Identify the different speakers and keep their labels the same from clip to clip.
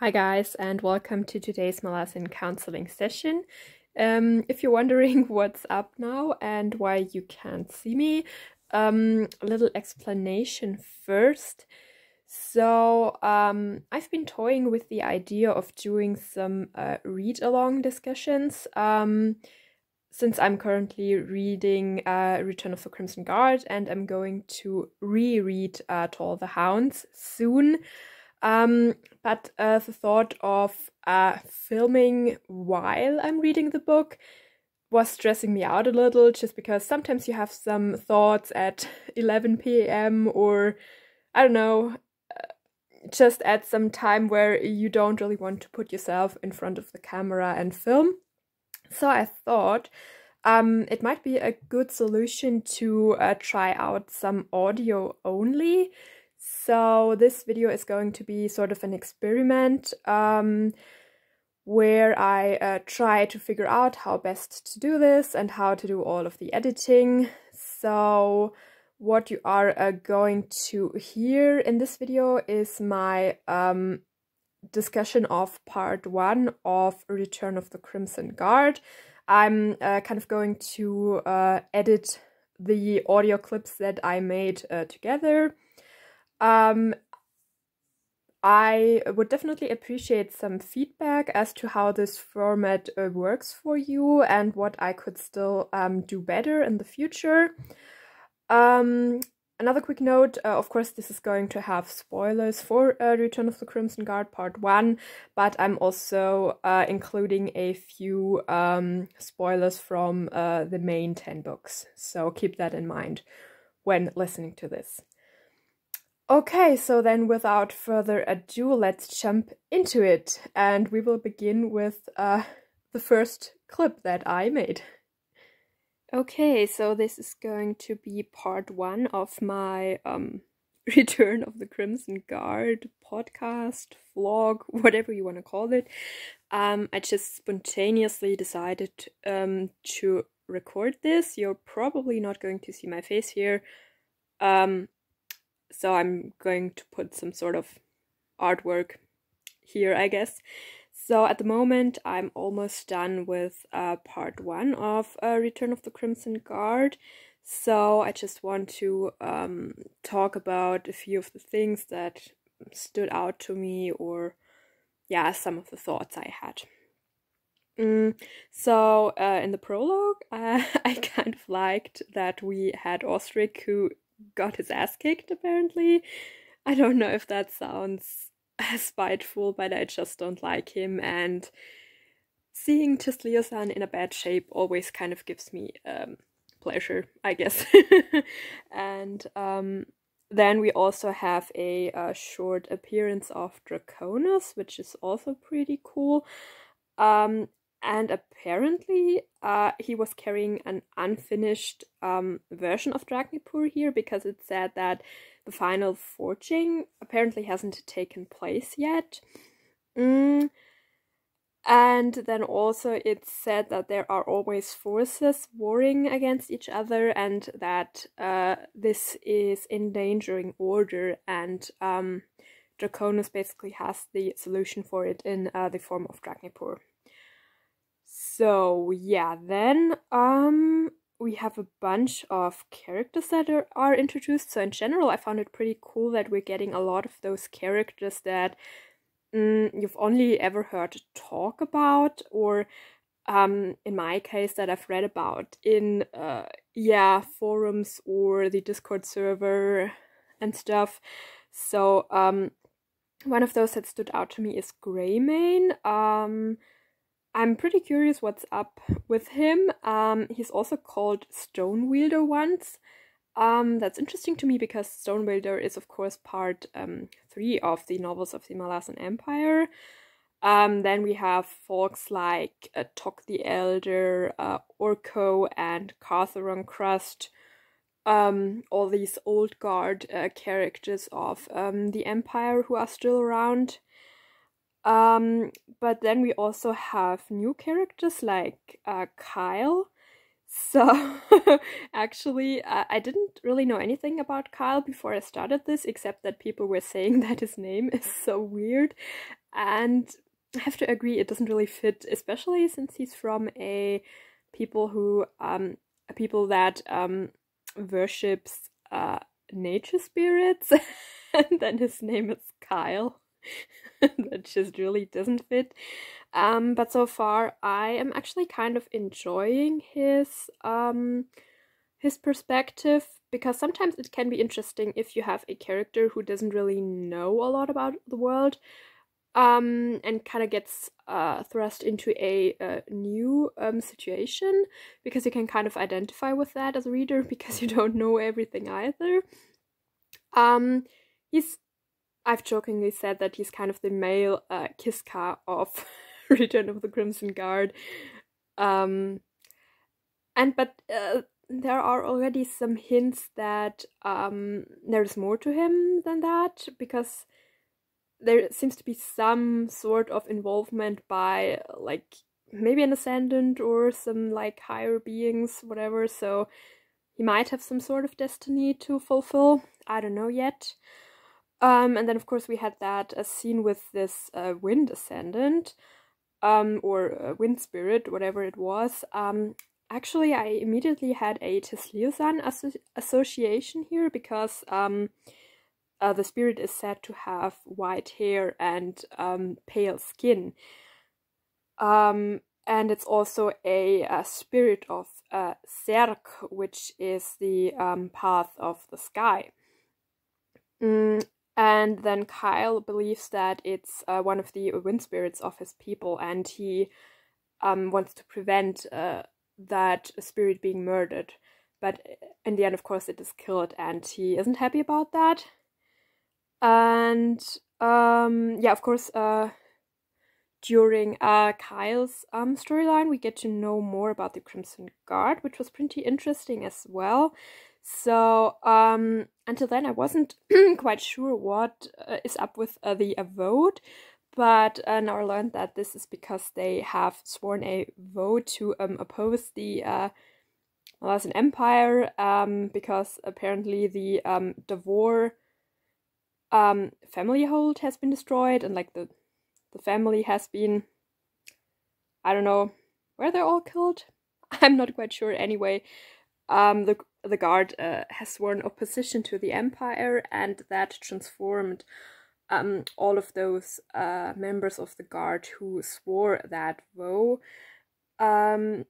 Speaker 1: Hi guys and welcome to today's Melassin counseling session. Um, if you're wondering what's up now and why you can't see me, um, a little explanation first. So um, I've been toying with the idea of doing some uh, read-along discussions um, since I'm currently reading uh, Return of the Crimson Guard and I'm going to reread uh, Tall the Hounds soon. Um, but uh, the thought of uh, filming while I'm reading the book was stressing me out a little just because sometimes you have some thoughts at 11 p.m. or I don't know, uh, just at some time where you don't really want to put yourself in front of the camera and film. So I thought um, it might be a good solution to uh, try out some audio only so this video is going to be sort of an experiment um, where I uh, try to figure out how best to do this and how to do all of the editing. So what you are uh, going to hear in this video is my um, discussion of part one of Return of the Crimson Guard. I'm uh, kind of going to uh, edit the audio clips that I made uh, together um, I would definitely appreciate some feedback as to how this format uh, works for you and what I could still um, do better in the future. Um, another quick note uh, of course, this is going to have spoilers for uh, Return of the Crimson Guard Part 1, but I'm also uh, including a few um, spoilers from uh, the main 10 books, so keep that in mind when listening to this. Okay, so then without further ado, let's jump into it. And we will begin with uh, the first clip that I made. Okay, so this is going to be part one of my um, Return of the Crimson Guard podcast, vlog, whatever you want to call it. Um, I just spontaneously decided um, to record this. You're probably not going to see my face here. Um, so I'm going to put some sort of artwork here, I guess. So at the moment, I'm almost done with uh, part one of uh, Return of the Crimson Guard. So I just want to um, talk about a few of the things that stood out to me or, yeah, some of the thoughts I had. Mm, so uh, in the prologue, I kind of liked that we had Ostrich who got his ass kicked, apparently. I don't know if that sounds spiteful, but I just don't like him. And seeing just Leo-san in a bad shape always kind of gives me um, pleasure, I guess. and um, then we also have a, a, uh, short appearance of Draconis, which is also pretty cool. Um, and apparently uh, he was carrying an unfinished um, version of Dragnipur here because it said that the final forging apparently hasn't taken place yet. Mm. And then also it said that there are always forces warring against each other and that uh, this is endangering order and um, Draconus basically has the solution for it in uh, the form of Dragnipur. So yeah, then um we have a bunch of characters that are, are, introduced. So in general, I found it pretty cool that we're getting a lot of those characters that mm, you've only ever heard talk about, or um, in my case, that I've read about in uh, yeah forums or the Discord server and stuff. So um, one of those that stood out to me is Greymane. Um, I'm pretty curious what's up with him. Um, he's also called Stone Wielder once. Um, that's interesting to me because Stone Wielder is, of course, part um, three of the novels of the Malasan Empire. Um, then we have folks like uh, Tok the Elder, uh, Orko, and Cartharon Crust. Um, all these old guard uh, characters of um, the Empire who are still around. Um, but then we also have new characters like uh, Kyle. So, actually, uh, I didn't really know anything about Kyle before I started this, except that people were saying that his name is so weird. And I have to agree, it doesn't really fit, especially since he's from a people who, um, a people that um, worships uh, nature spirits. and then his name is Kyle. that just really doesn't fit. Um, but so far, I am actually kind of enjoying his um, his perspective because sometimes it can be interesting if you have a character who doesn't really know a lot about the world um, and kind of gets uh, thrust into a, a uh, new um, situation because you can kind of identify with that as a reader because you don't know everything either. Um, he's I've jokingly said that he's kind of the male uh, Kiska of Return of the Crimson Guard. Um, and but uh, there are already some hints that um, there's more to him than that because there seems to be some sort of involvement by like maybe an ascendant or some like higher beings, whatever. So he might have some sort of destiny to fulfill. I don't know yet. Um, and then, of course, we had that a scene with this uh, wind ascendant um, or uh, wind spirit, whatever it was. Um, actually, I immediately had a Tesliozan asso- association here because um, uh, the spirit is said to have white hair and um, pale skin. Um, and it's also a, a spirit of uh, Serk, which is the um, path of the sky. Mm, and then Kyle believes that it's uh, one of the wind spirits of his people, and he um, wants to prevent uh, that spirit being murdered. But uh, in the end, of course, it is killed, and he isn't happy about that. And um, yeah, of course, uh, during uh, Kyle's um, storyline, we get to know more about the Crimson Guard, which was pretty interesting as well. So um, until then, I wasn't quite sure what uh, is up with uh, the vote, but uh, now I learned that this is because they have sworn a vote to um, oppose the uh, an Empire um, because apparently the um, Davor um, family hold has been destroyed and like the the family has been I don't know where they all killed I'm not quite sure anyway um, the the Guard uh, has sworn opposition to the Empire, and that transformed um, all of those uh, members of the Guard who swore that vow. Um,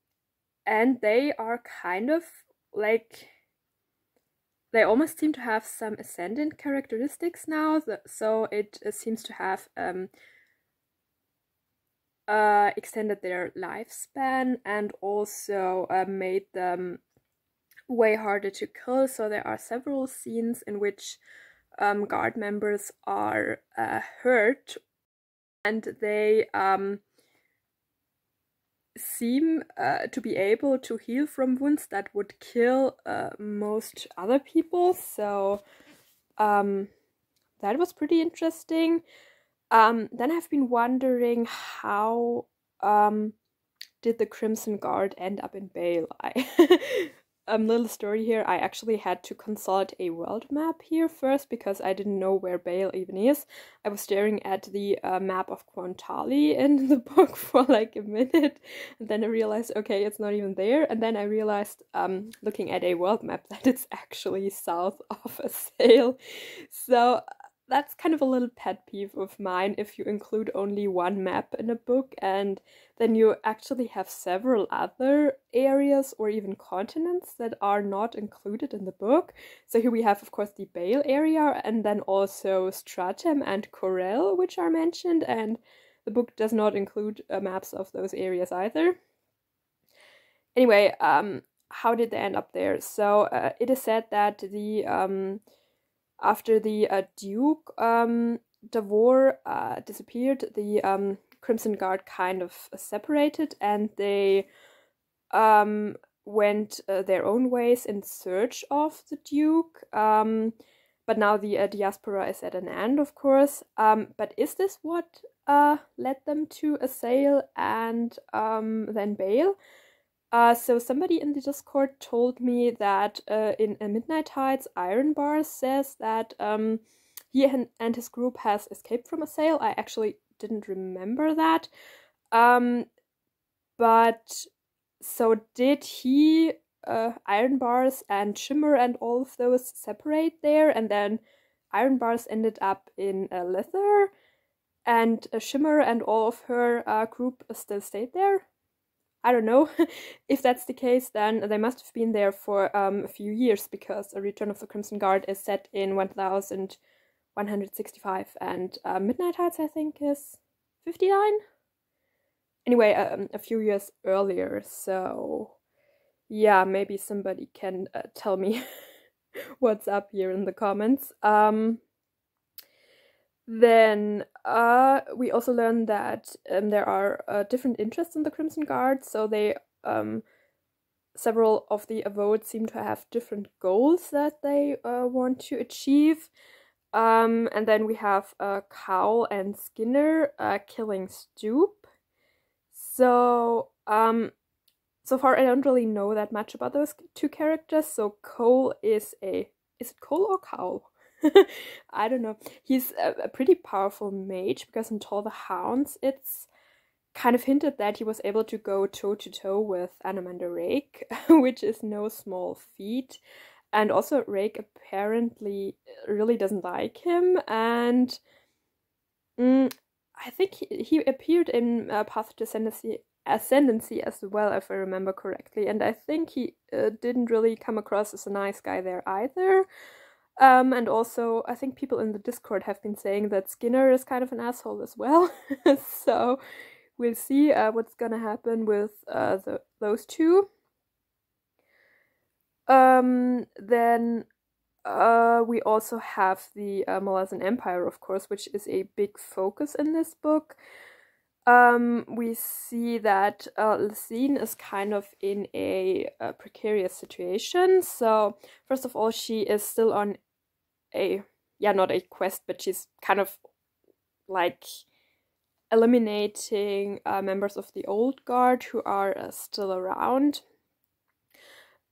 Speaker 1: and they are kind of like they almost seem to have some ascendant characteristics now, so it uh, seems to have um, uh, extended their lifespan and also uh, made them way harder to kill. So there are several scenes in which um, guard members are uh, hurt and they um, seem uh, to be able to heal from wounds that would kill uh, most other people. So um, that was pretty interesting. Um, then I've been wondering how um, did the Crimson Guard end up in Bale? I um, little story here. I actually had to consult a world map here first because I didn't know where Bale even is. I was staring at the uh, map of Quantali in the book for like a minute, and then I realized, okay, it's not even there. And then I realized, um, looking at a world map, that it's actually south of a sail. So that's kind of a little pet peeve of mine if you include only one map in a book and then you actually have several other areas or even continents that are not included in the book. So here we have, of course, the Bale area and then also Stratum and Corel, which are mentioned, and the book does not include uh, maps of those areas either. Anyway, um, how did they end up there? So uh, it is said that the um, after the uh, Duke um, Davor uh, disappeared, the um, Crimson Guard kind of uh, separated and they um, went uh, their own ways in search of the Duke. Um, but now the uh, diaspora is at an end, of course. Um, but is this what uh, led them to assail and um, then bail? Uh, so somebody in the Discord told me that uh, in A Midnight Tides, Iron Bar says that um, he and, his group has escaped from a sale. I actually didn't remember that. Um, but so did he, uh, Iron Bars and Shimmer and all of those separate there, and then Iron Bars ended up in uh, Leather, and uh, Shimmer and all of her uh, group still stayed there. I don't know. if that's the case, then they must have been there for um, a few years because A Return of the Crimson Guard is set in 1165 and uh, Midnight Hearts, I think, is 59? Anyway, um, a few years earlier, so yeah, maybe somebody can uh, tell me what's up here in the comments. Um, then uh, we also learn that um, there are uh, different interests in the Crimson Guard, so they um, several of the Avowed seem to have different goals that they uh, want to achieve. Um, and then we have uh, Cowl and Skinner uh, killing Stoop. So um, so far I don't really know that much about those two characters. So Cole is a is it Cole or Cowl? I don't know. He's a, a, pretty powerful mage because in Tall the Hounds, it's kind of hinted that he was able to go toe to toe with Anamanda Rake, which is no small feat. And also, Rake apparently really doesn't like him. And mm, I think he, he appeared in uh, Path to Ascendancy, Ascendancy as well, if I remember correctly. And I think he uh, didn't really come across as a nice guy there either. Um, and also, I think people in the Discord have been saying that Skinner is kind of an asshole as well. so we'll see uh, what's gonna happen with uh, the, those two. Um, then uh, we also have the uh, Malazan Empire, of course, which is a big focus in this book. Um, we see that uh, is kind of in a, a, uh, precarious situation. So, first of all, she is still on a yeah not a quest but she's kind of like eliminating uh, members of the old guard who are uh, still around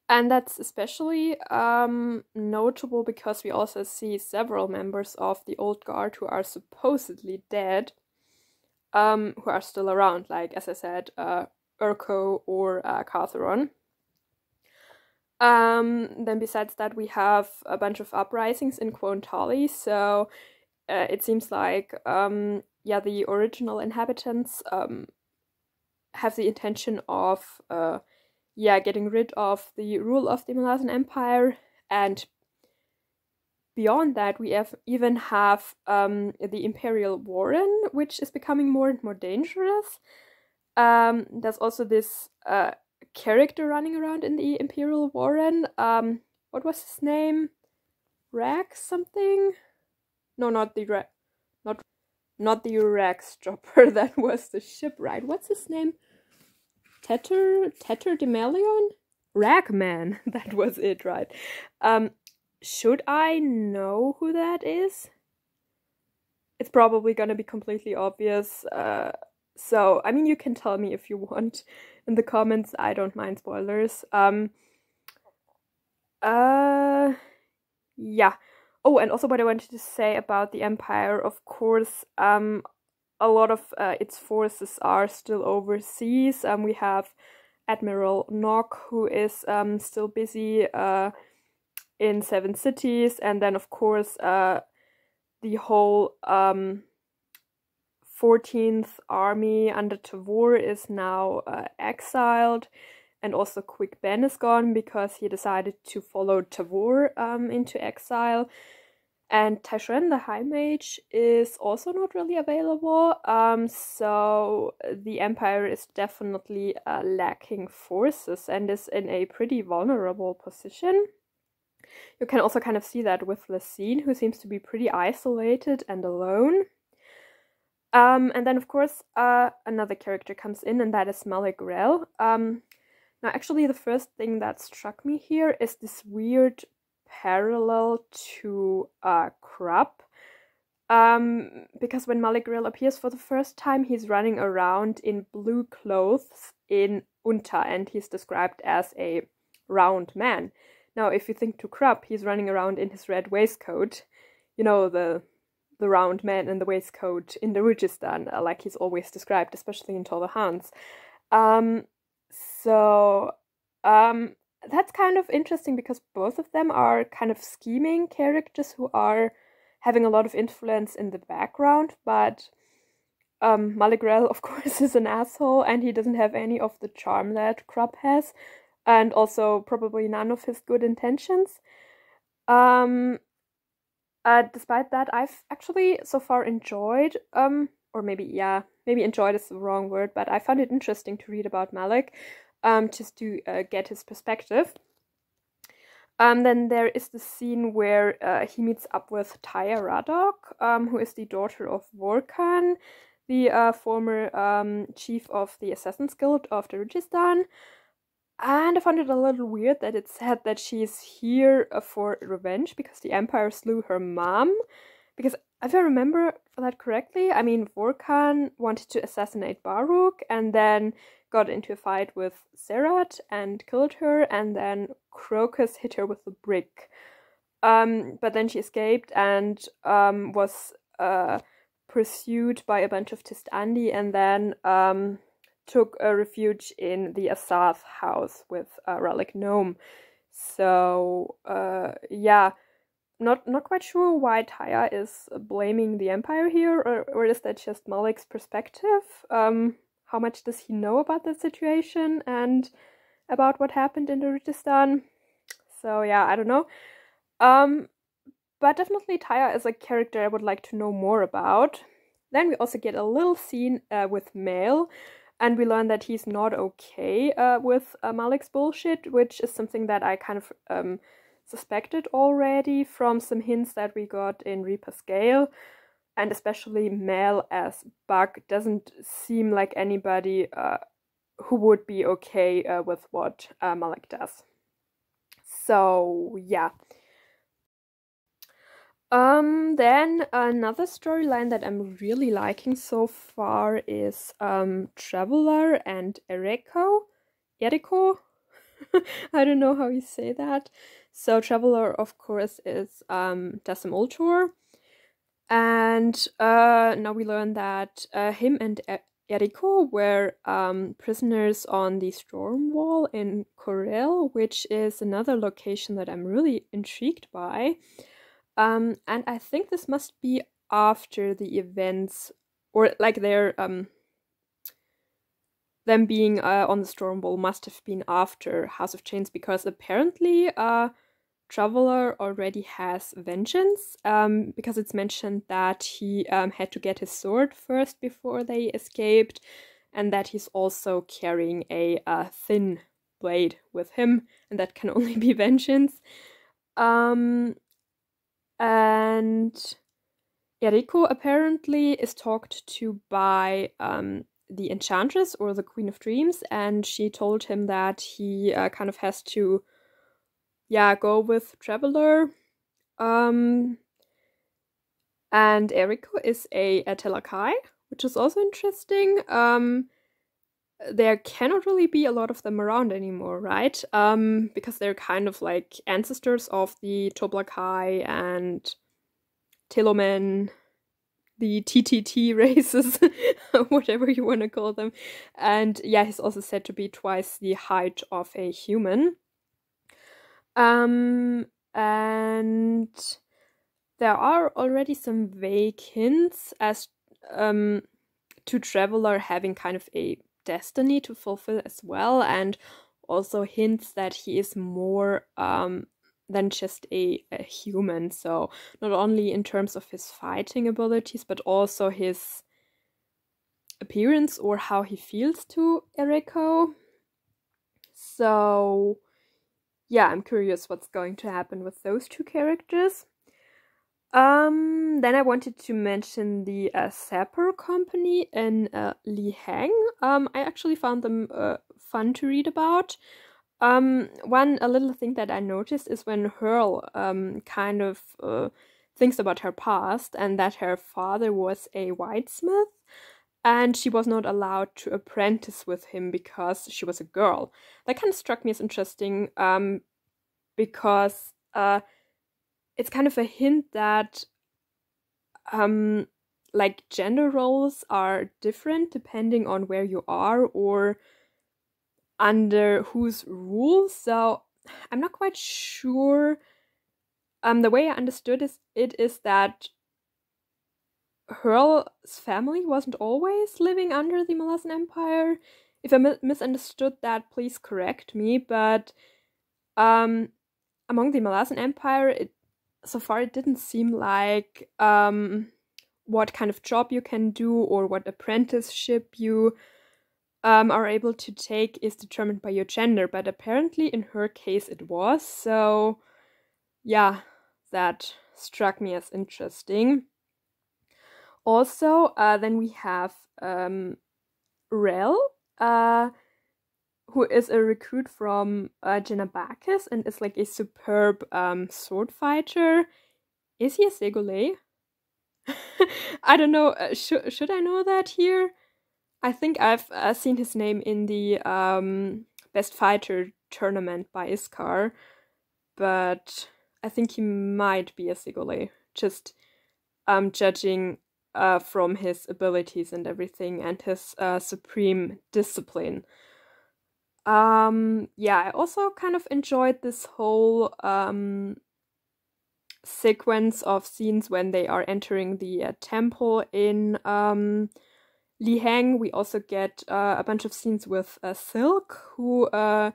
Speaker 1: and that's especially um, notable because we also see several members of the old guard who are supposedly dead um, who are still around like as i said uh, urko or uh, um, then besides that, we have a bunch of uprisings in Quontali. So uh, it seems like um, yeah, the original inhabitants um, have the intention of uh, yeah getting rid of the rule of the Malathian Empire and beyond that we have even have um, the imperial warren which is becoming more and more dangerous um, there's also this uh, character running around in the Imperial Warren. Um, what was his name? Rag something? No, not the rag. Not, not the Rax dropper. That was the shipwright. What's his name? Tetter? Tetter Demelion? Ragman. That was it, right? Um, should I know who that is? It's probably gonna be completely obvious. Uh, so, I mean, you can tell me if you want in the comments. I don't mind spoilers. Um, uh, yeah. Oh, and also what I wanted to say about the Empire, of course, um, a lot of uh, its forces are still overseas. Um, we have Admiral Nock, who is um, still busy uh, in Seven Cities, and then, of course, uh, the whole um, 14th army under Tavor is now uh, exiled and also Quick Ben is gone because he decided to follow Tavor um, into exile. And Taishren, the High Mage, is also not really available, um, so the Empire is definitely uh, lacking forces and is in a pretty vulnerable position. You can also kind of see that with Lassine, who seems to be pretty isolated and alone. Um, and then, of course, uh, another character comes in, and that is Malik Rel. Um, now, actually, the first thing that struck me here is this weird parallel to uh, Krupp. Um, because when Malik Rel appears for the first time, he's running around in blue clothes in Unta, and he's described as a round man. Now, if you think to Krupp, he's running around in his red waistcoat, you know, the the round man in the waistcoat in the Rajasthan, uh, like he's always described, especially in Tolver Hans. Um, so um, that's kind of interesting because both of them are kind of scheming characters who are having a lot of influence in the background, but um, Maligrel, of course, is an asshole and he doesn't have any of the charm that Krupp has, and also probably none of his good intentions. Um, uh, despite that, I've actually so far enjoyed, um, or maybe, yeah, maybe enjoyed is the wrong word, but I found it interesting to read about Malik um, just to uh, get his perspective. Um, then there is the scene where uh, he meets up with Taya Radok, um, who is the daughter of Vorkan, the uh, former um, chief of the Assassin's Guild of the Rajasthan. And I found it a little weird that it said that she's here uh, for revenge because the Empire slew her mom. Because if I remember that correctly, I mean, Vorkan wanted to assassinate Baruch and then got into a fight with Serat and killed her, and then Crocus hit her with a brick. Um, but then she escaped and um, was uh, pursued by a bunch of Tistandi, and then um, took a refuge in the Asath house with a Relic Gnome. So uh, yeah, not not quite sure why Taya is blaming the Empire here, or, or is that just Malik's perspective? Um, how much does he know about that situation and about what happened in Darutistan? So yeah, I don't know. Um, but definitely Taya is a character I would like to know more about. Then we also get a little scene uh, with Mail, and we learn that he's not okay uh, with uh, Malik's bullshit, which is something that I kind of um, suspected already from some hints that we got in Reaper's Gale. And especially Mel as Buck doesn't seem like anybody uh, who would be okay uh, with what uh, Malik does. So, yeah. Um, then another storyline that I'm really liking so far is um, Traveler and Eriko. Eriko? I don't know how you say that. So Traveler, of course, is um, Tour. And uh, now we learn that uh, him and Eriko were um, prisoners on the Storm Wall in Corel, which is another location that I'm really intrigued by. Um, and I think this must be after the events, or like their um, them being uh, on the storm wall must have been after House of Chains because apparently uh, Traveler already has vengeance um, because it's mentioned that he um, had to get his sword first before they escaped and that he's also carrying a uh, thin blade with him and that can only be vengeance. Um, and Eriko apparently is talked to by um, the Enchantress or the Queen of Dreams, and she told him that he uh, kind of has to, yeah, go with Traveler. Um, and Eriko is a, a Telakai, which is also interesting. Um, there cannot really be a lot of them around anymore, right? Um, because they're kind of like ancestors of the Toblakai and Telomen, the TTT races, whatever you want to call them. And yeah, he's also said to be twice the height of a human. Um, and there are already some vague hints as um, to Traveler having kind of a destiny to fulfill as well, and also hints that he is more um, than just a, a, human. So, not only in terms of his fighting abilities, but also his appearance or how he feels to Eriko. So, yeah, I'm curious what's going to happen with those two characters. Um, then I wanted to mention the uh, Sapper Company in uh, Lihang. Um, I actually found them uh, fun to read about. Um, one a little thing that I noticed is when Hurl um, kind of uh, thinks about her past and that her father was a whitesmith and she was not allowed to apprentice with him because she was a girl. That kind of struck me as interesting um, because uh, it's kind of a hint that um like gender roles are different depending on where you are or under whose rules. so i'm not quite sure um the way i understood is it is that Hurl's family wasn't always living under the Molestan Empire. If I mi- misunderstood that, please correct me. But um, among the Molestan Empire, it so far it didn't seem like um, what kind of job you can do or what apprenticeship you um, are able to take is determined by your gender, but apparently in her case it was. So, yeah, that struck me as interesting. Also, uh, then we have um, Rel. Uh, who is a recruit from uh, Genabakis and is like a superb um, sword fighter. Is he a Segolay? I don't know. Uh, sh- should I know that here? I think I've uh, seen his name in the um, Best Fighter tournament by Iskar, but I think he might be a Sigole, just um, judging uh, from his abilities and everything and his uh, supreme discipline. Um, yeah, I also kind of enjoyed this whole um, sequence of scenes when they are entering the uh, temple in um, Heng. We also get uh, a bunch of scenes with uh, Silk, who uh,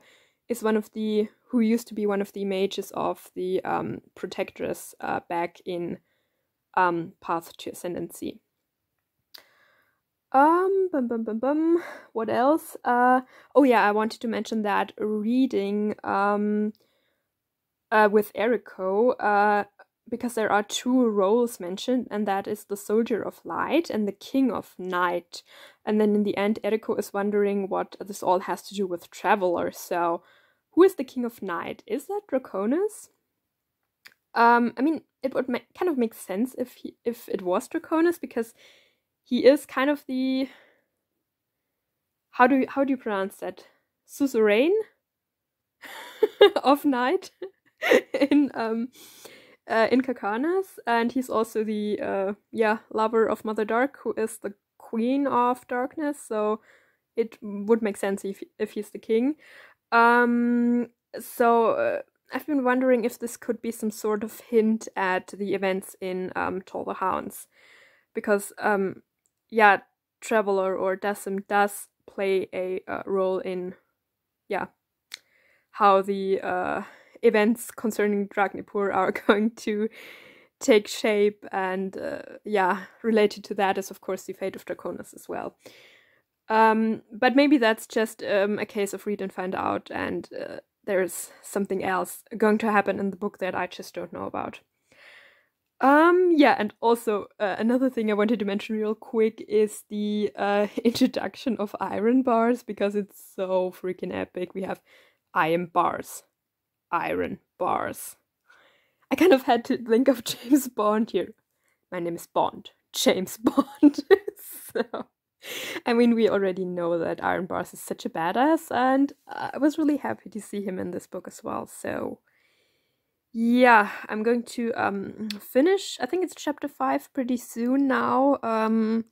Speaker 1: is one of the who used to be one of the mages of the um, Protectress uh, back in um, Path to Ascendancy. Um, bum, bum, bum, bum. What else? Uh, oh yeah, I wanted to mention that reading um, uh, with Eriko, uh, because there are two roles mentioned, and that is the soldier of light and the king of night. And then in the end, Eriko is wondering what this all has to do with Traveler. so. Who is the king of night? Is that Draconis? Um, I mean, it would ma- kind of make sense if he, if it was Draconis because he is kind of the how do you, how do you pronounce that suzerain of night in um uh, in Kakanas, and he's also the uh, yeah lover of Mother Dark, who is the queen of darkness. So it would make sense if if he's the king. Um, so uh, I've been wondering if this could be some sort of hint at the events in um, Tall the Hounds, because um, yeah, traveler or Decim does play a uh, role in, yeah, how the uh, events concerning Dragnipur are going to take shape, and uh, yeah, related to that is of course the fate of Draconis as well. Um, but maybe that's just um, a case of read and find out, and uh, there is something else going to happen in the book that I just don't know about. Um, yeah, and also uh, another thing I wanted to mention real quick is the uh, introduction of iron bars because it's so freaking epic. We have iron bars, iron bars. I kind of had to think of James Bond here. My name is Bond, James Bond. so, I mean, we already know that Iron Bars is such a badass, and uh, I was really happy to see him in this book as well. So, yeah, I'm going to um, finish, I think it's chapter 5 pretty soon now. Um,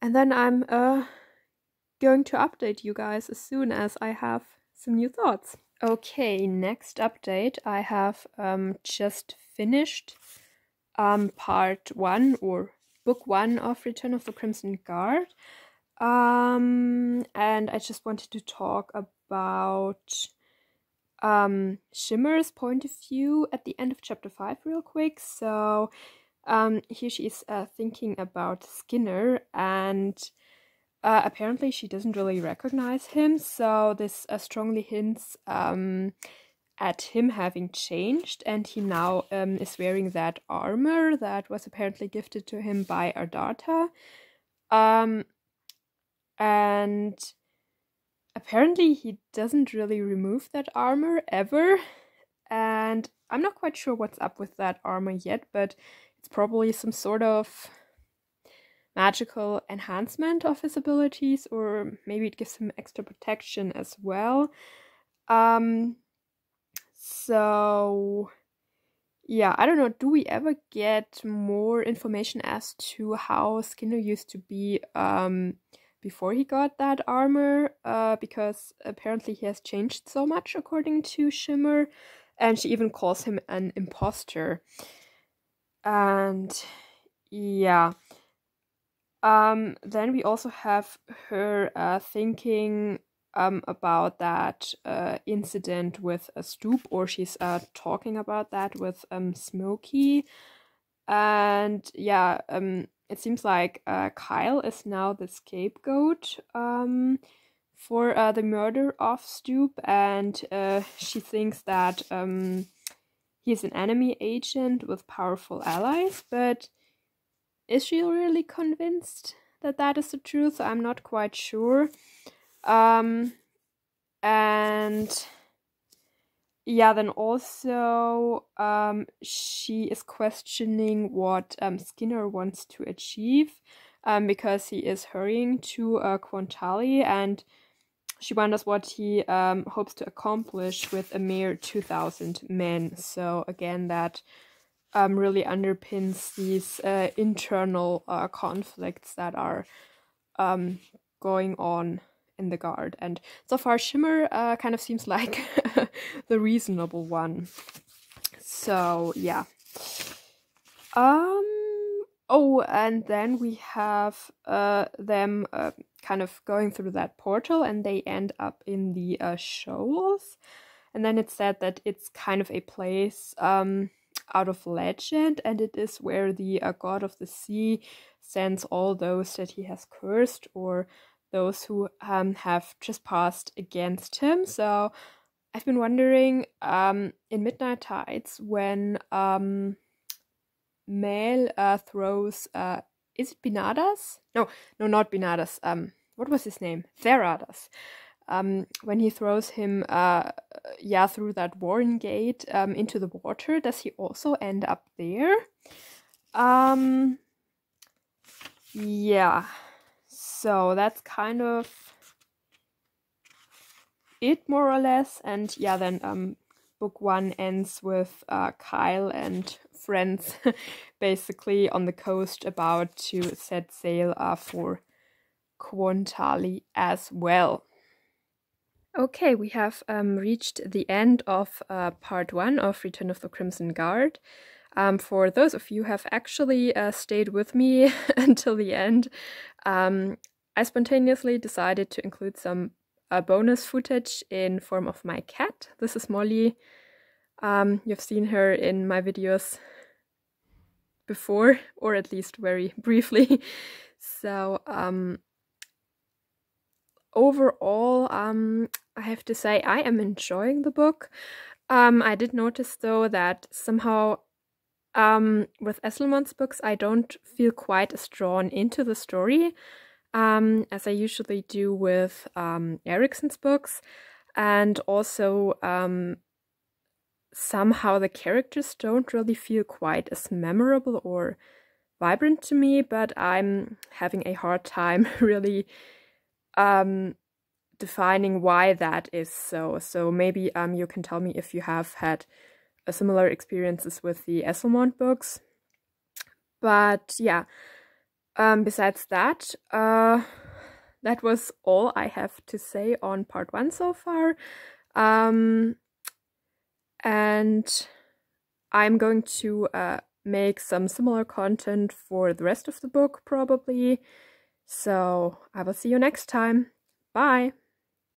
Speaker 1: and then I'm uh, going to update you guys as soon as I have some new thoughts. Okay, next update. I have um, just finished um, part one or book one of Return of the Crimson Guard. Um, and I just wanted to talk about um, Shimmer's point of view at the end of chapter 5 real quick. So um, here she is uh, thinking about Skinner, and uh, apparently she doesn't really recognize him. So this uh, strongly hints um, at him having changed, and he now um, is wearing that armor that was apparently gifted to him by Ardata. Um, and apparently he doesn't really remove that armor ever. And I'm not quite sure what's up with that armor yet, but it's probably some sort of magical enhancement of his abilities, or maybe it gives him extra protection as well. Um, so, yeah, I don't know. Do we ever get more information as to how Skinner used to be? Um, before he got that armor uh, because apparently he has changed so much according to Shimmer, and she even calls him an imposter. And yeah. Um, then we also have her uh, thinking um, about that uh, incident with a stoop, or she's uh, talking about that with um, Smokey. And yeah, um, it seems like uh, Kyle is now the scapegoat um, for uh, the murder of Stoop, and uh, she thinks that um, he's an enemy agent with powerful allies. But is she really convinced that that is the truth? I'm not quite sure. Um, and yeah, then also um, she is questioning what um, Skinner wants to achieve um, because he is hurrying to uh, Quantali and she wonders what he um, hopes to accomplish with a mere 2,000 men. So, again, that um, really underpins these uh, internal uh, conflicts that are um, going on in the guard. And so far, Shimmer uh, kind of seems like the reasonable one. So yeah. Um. Oh, and then we have uh, them uh, kind of going through that portal, and they end up in the uh, shoals. And then it said that it's kind of a place um, out of legend, and it is where the uh, god of the sea sends all those that he has cursed or those who um, have trespassed against him. So I've been wondering um, in Midnight Tides when um, Mel uh, throws, uh, is it Binadas? No, no, not Binadas. Um, what was his name? Theradas. Um, when he throws him, uh, yeah, through that warren gate um, into the water, does he also end up there? Um, yeah. So that's kind of it, more or less. And yeah, then um, book one ends with uh, Kyle and friends basically on the coast about to set sail uh, for Quantali as well. Okay, we have um, reached the end of uh, part one of Return of the Crimson Guard. Um, for those of you who have actually uh, stayed with me until the end, um, I spontaneously decided to include some uh, bonus footage in form of my cat. This is Molly. Um, you've seen her in my videos before, or at least very briefly. so um, overall, um, I have to say I am enjoying the book. Um, I did notice though that somehow um, with Esselmont's books, I don't feel quite as drawn into the story um, as I usually do with um, Erickson's books, and also um, somehow the characters don't really feel quite as memorable or vibrant to me, but I'm having a hard time really um, defining why that is so. So maybe um, you can tell me if you have had uh, similar experiences with the Esselmont books. But yeah, um, besides that, uh, that was all I have to say on part one so far. Um, and I'm going to uh, make some similar content for the rest of the book, probably. So I will see you next time. Bye!